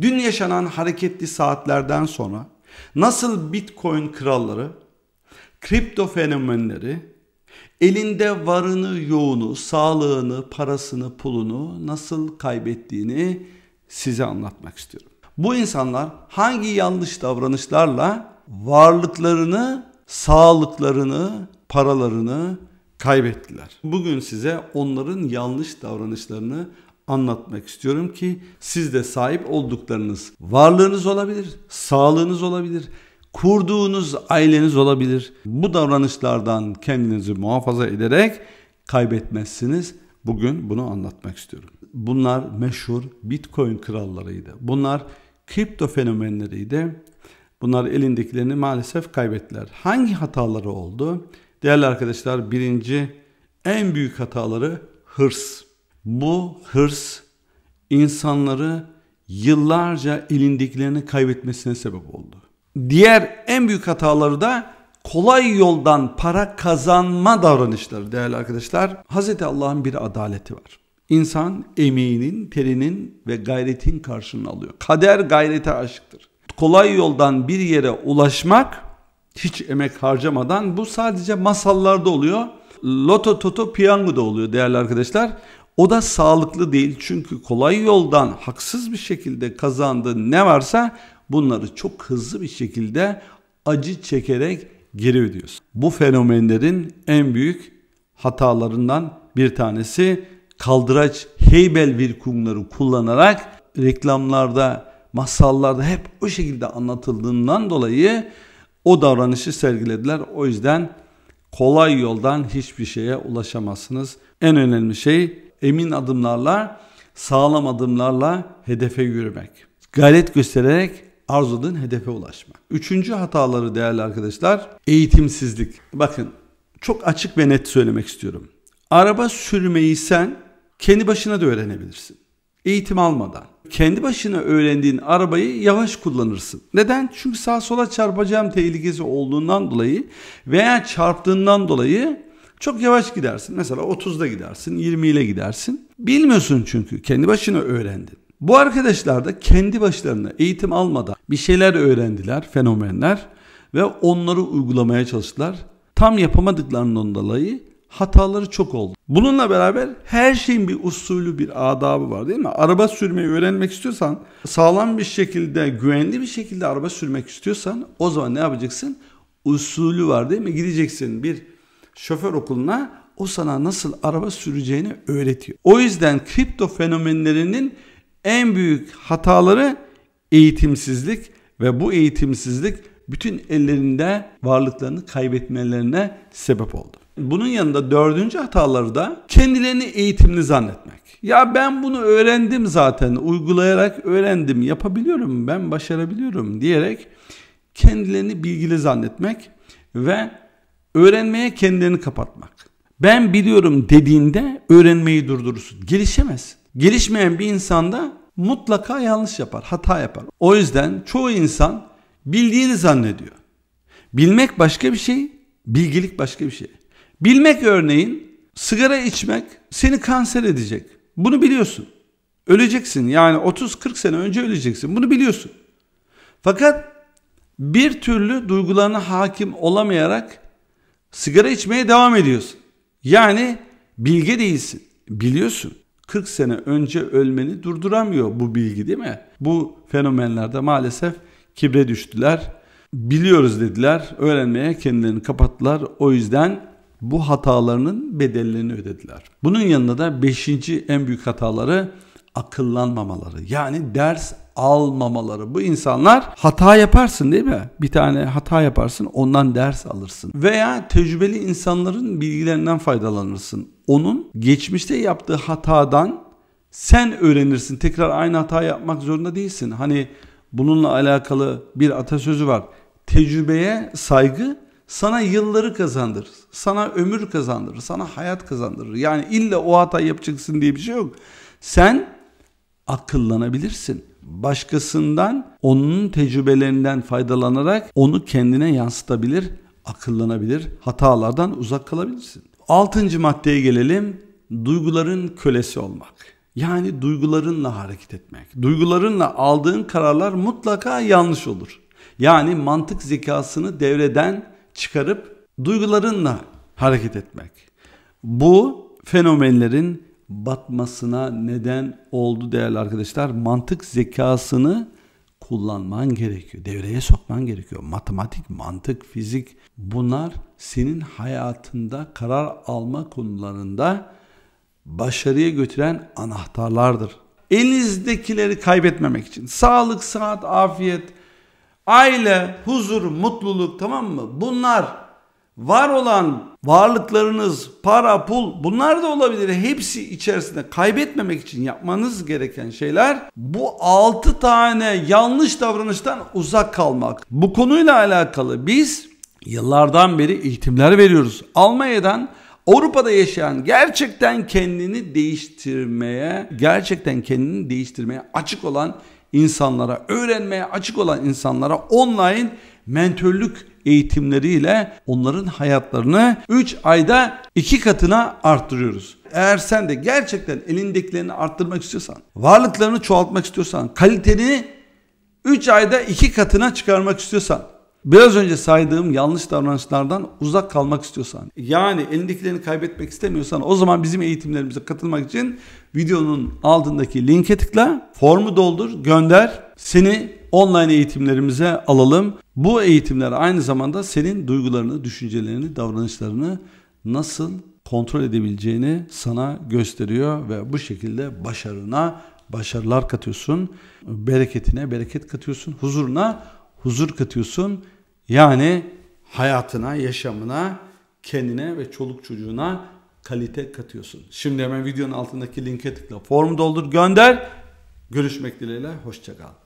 Dün yaşanan hareketli saatlerden sonra nasıl Bitcoin kralları, kripto fenomenleri elinde varını, yoğunu, sağlığını, parasını, pulunu nasıl kaybettiğini size anlatmak istiyorum. Bu insanlar hangi yanlış davranışlarla varlıklarını, sağlıklarını, paralarını kaybettiler. Bugün size onların yanlış davranışlarını anlatmak istiyorum ki sizde sahip olduklarınız varlığınız olabilir, sağlığınız olabilir, kurduğunuz aileniz olabilir. Bu davranışlardan kendinizi muhafaza ederek kaybetmezsiniz. Bugün bunu anlatmak istiyorum. Bunlar meşhur Bitcoin krallarıydı. Bunlar kripto fenomenleriydi. Bunlar elindekilerini maalesef kaybettiler. Hangi hataları oldu? Değerli arkadaşlar birinci en büyük hataları hırs. Bu hırs insanları yıllarca elindiklerini kaybetmesine sebep oldu. Diğer en büyük hataları da kolay yoldan para kazanma davranışları değerli arkadaşlar. Hz. Allah'ın bir adaleti var. İnsan emeğinin, terinin ve gayretin karşılığını alıyor. Kader gayrete aşıktır. Kolay yoldan bir yere ulaşmak hiç emek harcamadan bu sadece masallarda oluyor. Loto toto piyango da oluyor değerli arkadaşlar. O da sağlıklı değil çünkü kolay yoldan haksız bir şekilde kazandığı ne varsa bunları çok hızlı bir şekilde acı çekerek geri ödüyorsun. Bu fenomenlerin en büyük hatalarından bir tanesi kaldıraç heybel virkumları kullanarak reklamlarda, masallarda hep o şekilde anlatıldığından dolayı o davranışı sergilediler. O yüzden kolay yoldan hiçbir şeye ulaşamazsınız. En önemli şey emin adımlarla, sağlam adımlarla hedefe yürümek. Gayret göstererek arzuladığın hedefe ulaşmak. Üçüncü hataları değerli arkadaşlar, eğitimsizlik. Bakın çok açık ve net söylemek istiyorum. Araba sürmeyi sen kendi başına da öğrenebilirsin. Eğitim almadan. Kendi başına öğrendiğin arabayı yavaş kullanırsın. Neden? Çünkü sağ sola çarpacağım tehlikesi olduğundan dolayı veya çarptığından dolayı çok yavaş gidersin. Mesela 30'da gidersin, 20 ile gidersin. Bilmiyorsun çünkü. Kendi başına öğrendin. Bu arkadaşlar da kendi başlarına eğitim almadan bir şeyler öğrendiler, fenomenler ve onları uygulamaya çalıştılar. Tam yapamadıklarından dolayı hataları çok oldu. Bununla beraber her şeyin bir usulü, bir adabı var değil mi? Araba sürmeyi öğrenmek istiyorsan, sağlam bir şekilde, güvenli bir şekilde araba sürmek istiyorsan o zaman ne yapacaksın? Usulü var değil mi? Gideceksin bir şoför okuluna o sana nasıl araba süreceğini öğretiyor. O yüzden kripto fenomenlerinin en büyük hataları eğitimsizlik ve bu eğitimsizlik bütün ellerinde varlıklarını kaybetmelerine sebep oldu. Bunun yanında dördüncü hataları da kendilerini eğitimli zannetmek. Ya ben bunu öğrendim zaten, uygulayarak öğrendim, yapabiliyorum, ben başarabiliyorum diyerek kendilerini bilgili zannetmek ve Öğrenmeye kendini kapatmak. Ben biliyorum dediğinde öğrenmeyi durdurursun. Gelişemez. Gelişmeyen bir insanda mutlaka yanlış yapar, hata yapar. O yüzden çoğu insan bildiğini zannediyor. Bilmek başka bir şey, bilgilik başka bir şey. Bilmek örneğin sigara içmek seni kanser edecek. Bunu biliyorsun. Öleceksin yani 30-40 sene önce öleceksin. Bunu biliyorsun. Fakat bir türlü duygularına hakim olamayarak sigara içmeye devam ediyorsun. Yani bilge değilsin. Biliyorsun. 40 sene önce ölmeni durduramıyor bu bilgi değil mi? Bu fenomenlerde maalesef kibre düştüler. Biliyoruz dediler. Öğrenmeye kendilerini kapattılar. O yüzden bu hatalarının bedellerini ödediler. Bunun yanında da 5. en büyük hataları akıllanmamaları. Yani ders almamaları. Bu insanlar hata yaparsın değil mi? Bir tane hata yaparsın ondan ders alırsın. Veya tecrübeli insanların bilgilerinden faydalanırsın. Onun geçmişte yaptığı hatadan sen öğrenirsin. Tekrar aynı hata yapmak zorunda değilsin. Hani bununla alakalı bir atasözü var. Tecrübeye saygı sana yılları kazandırır. Sana ömür kazandırır. Sana hayat kazandırır. Yani illa o hata yapacaksın diye bir şey yok. Sen akıllanabilirsin başkasından onun tecrübelerinden faydalanarak onu kendine yansıtabilir, akıllanabilir, hatalardan uzak kalabilirsin. Altıncı maddeye gelelim. Duyguların kölesi olmak. Yani duygularınla hareket etmek. Duygularınla aldığın kararlar mutlaka yanlış olur. Yani mantık zekasını devreden çıkarıp duygularınla hareket etmek. Bu fenomenlerin batmasına neden oldu değerli arkadaşlar. Mantık zekasını kullanman gerekiyor. Devreye sokman gerekiyor. Matematik, mantık, fizik bunlar senin hayatında karar alma konularında başarıya götüren anahtarlardır. Elinizdekileri kaybetmemek için sağlık, saat, afiyet, aile, huzur, mutluluk tamam mı? Bunlar var olan varlıklarınız, para, pul bunlar da olabilir. Hepsi içerisinde kaybetmemek için yapmanız gereken şeyler bu 6 tane yanlış davranıştan uzak kalmak. Bu konuyla alakalı biz yıllardan beri eğitimler veriyoruz. Almanya'dan Avrupa'da yaşayan gerçekten kendini değiştirmeye, gerçekten kendini değiştirmeye açık olan insanlara, öğrenmeye açık olan insanlara online mentörlük eğitimleriyle onların hayatlarını 3 ayda 2 katına arttırıyoruz. Eğer sen de gerçekten elindekilerini arttırmak istiyorsan, varlıklarını çoğaltmak istiyorsan, kaliteni 3 ayda 2 katına çıkarmak istiyorsan, biraz önce saydığım yanlış davranışlardan uzak kalmak istiyorsan, yani elindekilerini kaybetmek istemiyorsan o zaman bizim eğitimlerimize katılmak için videonun altındaki linke tıkla, formu doldur, gönder, seni online eğitimlerimize alalım. Bu eğitimler aynı zamanda senin duygularını, düşüncelerini, davranışlarını nasıl kontrol edebileceğini sana gösteriyor ve bu şekilde başarına başarılar katıyorsun. Bereketine bereket katıyorsun. Huzuruna huzur katıyorsun. Yani hayatına, yaşamına, kendine ve çoluk çocuğuna kalite katıyorsun. Şimdi hemen videonun altındaki linke tıkla. Formu doldur, gönder. Görüşmek dileğiyle. Hoşçakal.